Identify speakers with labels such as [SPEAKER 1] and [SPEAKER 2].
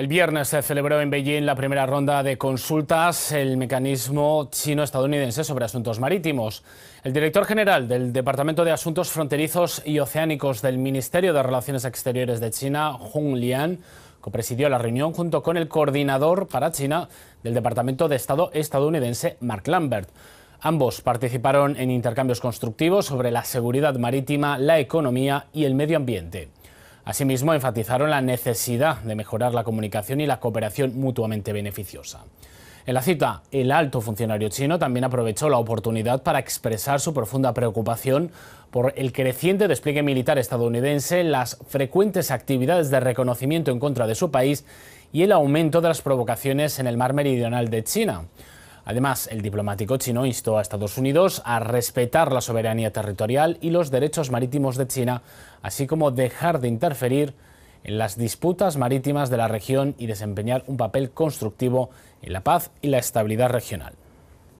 [SPEAKER 1] El viernes se celebró en Beijing la primera ronda de consultas, el mecanismo chino-estadounidense sobre asuntos marítimos. El director general del Departamento de Asuntos Fronterizos y Oceánicos del Ministerio de Relaciones Exteriores de China, Hong Lian, copresidió la reunión junto con el coordinador para China del Departamento de Estado estadounidense, Mark Lambert. Ambos participaron en intercambios constructivos sobre la seguridad marítima, la economía y el medio ambiente. Asimismo, enfatizaron la necesidad de mejorar la comunicación y la cooperación mutuamente beneficiosa. En la cita, el alto funcionario chino también aprovechó la oportunidad para expresar su profunda preocupación por el creciente despliegue militar estadounidense, las frecuentes actividades de reconocimiento en contra de su país y el aumento de las provocaciones en el mar meridional de China. Además, el diplomático chino instó a Estados Unidos a respetar la soberanía territorial y los derechos marítimos de China, así como dejar de interferir en las disputas marítimas de la región y desempeñar un papel constructivo en la paz y la estabilidad regional.